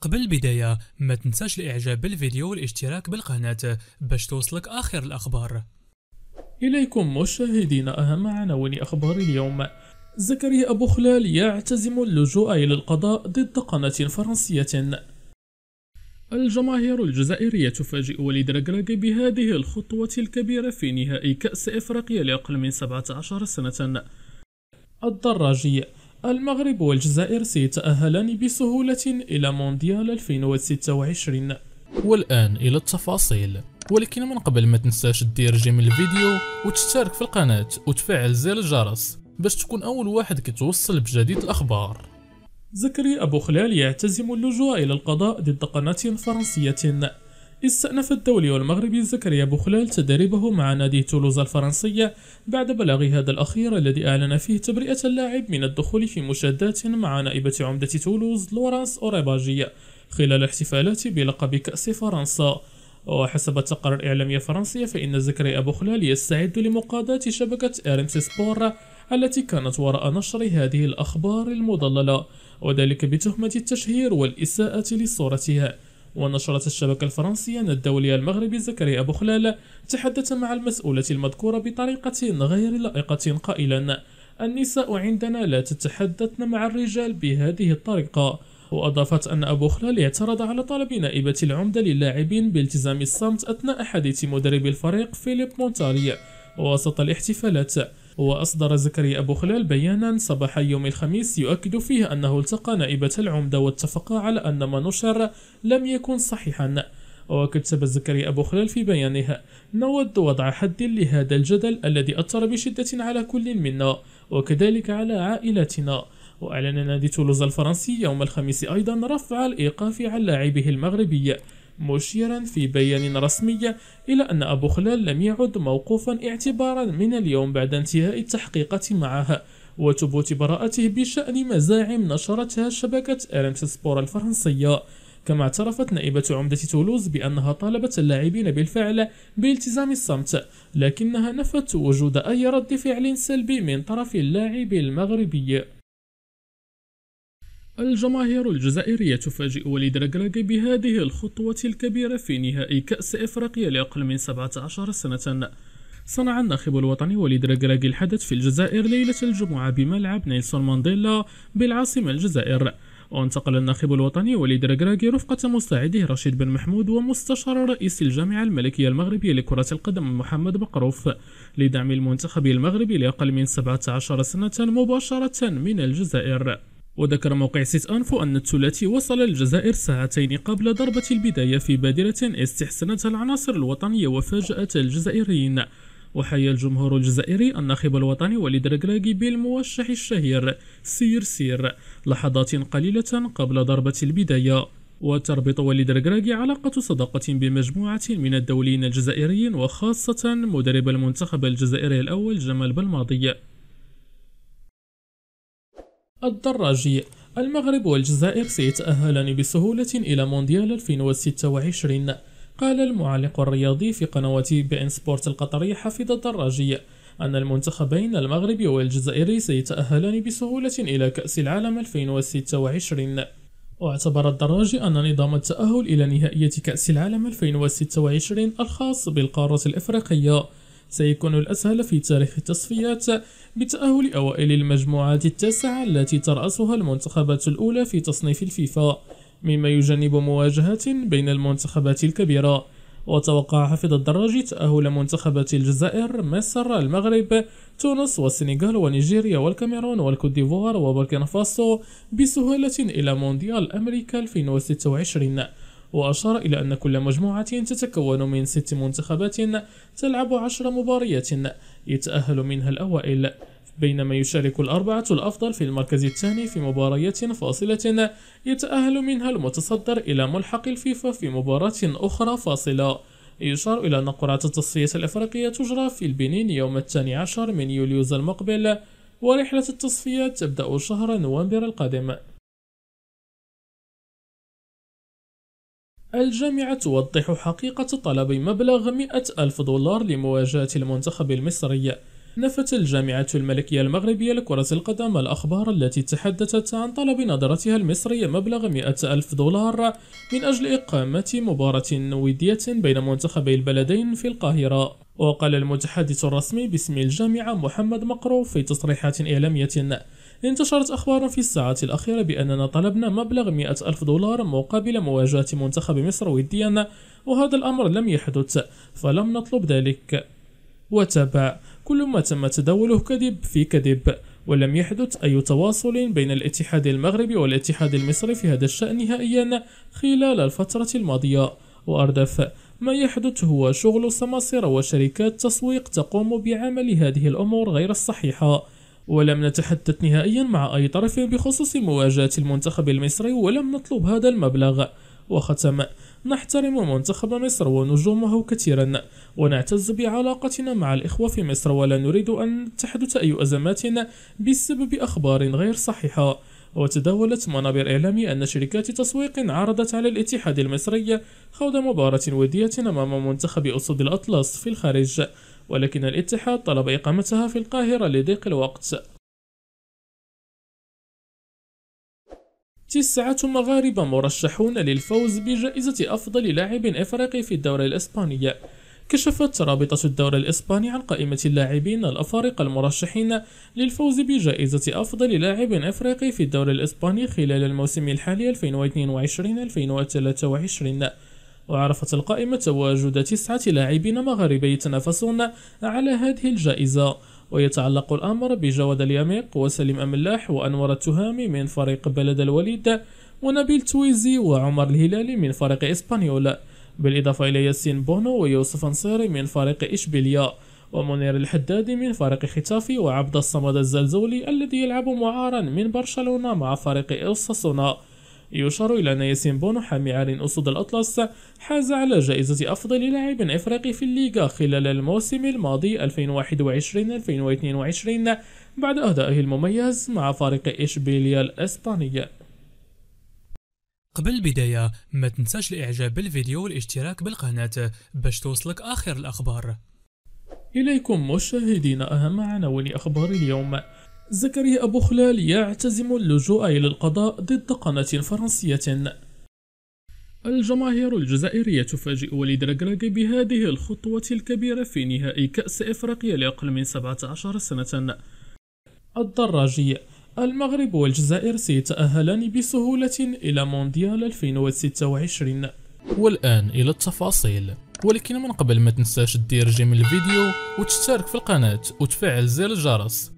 قبل البداية ما تنساش الاعجاب بالفيديو والاشتراك بالقناة باش توصلك اخر الاخبار إليكم مشاهدينا أهم عناوين أخبار اليوم زكريا أبو خلال يعتزم اللجوء إلى القضاء ضد قناة فرنسية الجماهير الجزائرية تفاجئ وليد ركراكي بهذه الخطوة الكبيرة في نهائي كأس إفريقيا لأقل من 17 سنة الدراجي المغرب والجزائر سيتأهلان بسهولة إلى مونديال 2026 والآن إلى التفاصيل ولكن من قبل ما تنساش تدير جيم الفيديو وتشترك في القناة وتفعل زر الجرس باش تكون أول واحد كتوصل بجديد الأخبار زكري أبو خلال يعتزم اللجوء إلى القضاء ضد قناة فرنسية استأنف الدولي المغربي زكريا بوخلال تدريبه مع نادي تولوز الفرنسية بعد بلاغ هذا الأخير الذي أعلن فيه تبرئة اللاعب من الدخول في مشادات مع نائبة عمدة تولوز لورانس أوريباجي خلال الاحتفالات بلقب كأس فرنسا وحسب التقارير الإعلامية الفرنسية فإن زكريا بوخلال يستعد لمقاضاة شبكة إرمس سبور التي كانت وراء نشر هذه الأخبار المضللة وذلك بتهمة التشهير والإساءة لصورتها ونشرت الشبكة الفرنسية أن الدولي المغربي زكريا خلال تحدث مع المسؤولة المذكورة بطريقة غير لائقة قائلا النساء عندنا لا تتحدثن مع الرجال بهذه الطريقة وأضافت أن أبو خلال اعترض على طلب نائبة العمدة للاعبين بالتزام الصمت أثناء حديث مدرب الفريق فيليب مونتاري وسط الاحتفالات وأصدر زكريا أبو خلال بيانا صباح يوم الخميس يؤكد فيه أنه التقى نائبة العمدة واتفقا على أن ما نشر لم يكن صحيحا وكتب زكريا أبو خلال في بيانها نود وضع حد لهذا الجدل الذي أثر بشدة على كل منا وكذلك على عائلتنا وأعلن نادي تولوز الفرنسي يوم الخميس أيضا رفع الإيقاف عن لاعبه المغربي مشيرا في بيان رسمي إلى أن أبو خلال لم يعد موقوفا اعتبارا من اليوم بعد انتهاء التحقيقات معها وثبوت براءته بشأن مزاعم نشرتها شبكة سبور الفرنسية كما اعترفت نائبة عمدة تولوز بأنها طالبت اللاعبين بالفعل بالتزام الصمت لكنها نفت وجود أي رد فعل سلبي من طرف اللاعب المغربي الجماهير الجزائرية تفاجئ وليد ركراكي بهذه الخطوة الكبيرة في نهائي كأس إفريقيا لأقل من 17 سنة صنع الناخب الوطني وليد ركراكي الحدث في الجزائر ليلة الجمعة بملعب نيلسون مانديلا بالعاصمة الجزائر وانتقل الناخب الوطني وليد ركراكي رفقة مساعده رشيد بن محمود ومستشار رئيس الجامعة الملكية المغربية لكرة القدم محمد بقروف لدعم المنتخب المغربي لأقل من 17 سنة مباشرة من الجزائر وذكر موقع سيت أنفو أن الثلاثي وصل الجزائر ساعتين قبل ضربة البداية في بادرة استحسنتها العناصر الوطنية وفاجأت الجزائريين وحيا الجمهور الجزائري الناخب الوطني وليد ركراكي بالموشح الشهير سير سير لحظات قليلة قبل ضربة البداية وتربط وليد ركراكي علاقة صداقة بمجموعة من الدوليين الجزائريين وخاصة مدرب المنتخب الجزائري الأول جمال بلماضي الدراجي المغرب والجزائر سيتأهلان بسهولة إلى مونديال 2026 قال المعلق الرياضي في قناة بي ان سبورت القطري حفيظ الدراجي أن المنتخبين المغربي والجزائري سيتأهلان بسهولة إلى كأس العالم 2026 واعتبر الدراجي أن نظام التأهل إلى نهائية كأس العالم 2026 الخاص بالقارة الإفريقية سيكون الأسهل في تاريخ التصفيات بتأهل أوائل المجموعات التاسعة التي ترأسها المنتخبات الأولى في تصنيف الفيفا مما يجنب مواجهات بين المنتخبات الكبيرة وتوقع حفظ الدراج تأهل منتخبات الجزائر، مصر، المغرب، تونس والسنغال ونيجيريا والكاميرون والكوت ديفوار وبوركينا فاسو بسهولة إلى مونديال أمريكا 2026 وأشار إلى أن كل مجموعة تتكون من ست منتخبات تلعب عشر مباريات يتأهل منها الأوائل بينما يشارك الأربعة الأفضل في المركز الثاني في مباريات فاصلة يتأهل منها المتصدر إلى ملحق الفيفا في مباراة أخرى فاصلة يشار إلى أن قرعة التصفية الأفريقية تجرى في البنين يوم الثاني عشر من يوليوز المقبل ورحلة التصفيات تبدأ شهر نوفمبر القادم الجامعة توضح حقيقة طلب مبلغ 100 ألف دولار لمواجهة المنتخب المصري نفت الجامعة الملكية المغربية لكرة القدم الأخبار التي تحدثت عن طلب نظرتها المصرية مبلغ 100 ألف دولار من أجل إقامة مباراة ودية بين منتخبي البلدين في القاهرة وقال المتحدث الرسمي باسم الجامعة محمد مقرو في تصريحات إعلامية انتشرت أخبار في الساعات الأخيرة بأننا طلبنا مبلغ 100 ألف دولار مقابل مواجهة منتخب مصر وديا وهذا الأمر لم يحدث فلم نطلب ذلك وتابع كل ما تم تداوله كذب في كذب ولم يحدث أي تواصل بين الاتحاد المغربي والاتحاد المصري في هذا الشأن نهائيا خلال الفترة الماضية وأردف ما يحدث هو شغل سماسرة وشركات تسويق تقوم بعمل هذه الأمور غير الصحيحة ولم نتحدث نهائيا مع أي طرف بخصوص مواجهة المنتخب المصري ولم نطلب هذا المبلغ وختم نحترم منتخب مصر ونجومه كثيرا ونعتز بعلاقتنا مع الإخوة في مصر ولا نريد أن تحدث أي أزمات بسبب أخبار غير صحيحة وتداولت منابر إعلامي أن شركات تسويق عرضت على الاتحاد المصري خوض مباراة ودية أمام منتخب أسود الأطلس في الخارج ولكن الاتحاد طلب إقامتها في القاهرة لضيق الوقت تسعة مغاربة مرشحون للفوز بجائزة أفضل لاعب إفريقي في الدورة الإسبانية كشفت رابطة الدوري الإسباني عن قائمة اللاعبين الأفارقة المرشحين للفوز بجائزة أفضل لاعب إفريقي في الدوري الإسباني خلال الموسم الحالي 2022-2023 وعرفت القائمة تواجد تسعة لاعبين مغاربة يتنافسون على هذه الجائزة ويتعلق الأمر بجواد اليميق وسليم أملاح وأنور التهامي من فريق بلد الوليد ونبيل تويزي وعمر الهلالي من فريق إسبانيول بالإضافة إلى ياسين بونو ويوسف نصيري من فريق إشبيليا ومنير الحدادي من فريق ختافي وعبد الصمد الزلزولي الذي يلعب معارا من برشلونة مع فريق أوساسونا يشار إلى أن ياسين بونو حامي عار أسود الأطلس حاز على جائزة أفضل لاعب إفريقي في الليغا خلال الموسم الماضي 2021-2022 بعد أدائه المميز مع فريق إشبيليا الإسباني قبل البداية ما تنساش الإعجاب بالفيديو والاشتراك بالقناة باش توصلك آخر الأخبار إليكم مشاهدين أهم عناوين أخبار اليوم زكريا أبو خلال يعتزم اللجوء إلى القضاء ضد قناة فرنسية الجماهير الجزائرية تفاجئ وليد ركراكي بهذه الخطوة الكبيرة في نهائي كأس إفريقيا لأقل من 17 سنة الدراجية المغرب والجزائر سيتأهلان بسهولة إلى مونديال 2026 والآن إلى التفاصيل ولكن من قبل ما تنساش تدير جيم الفيديو وتشترك في القناة وتفعل زر الجرس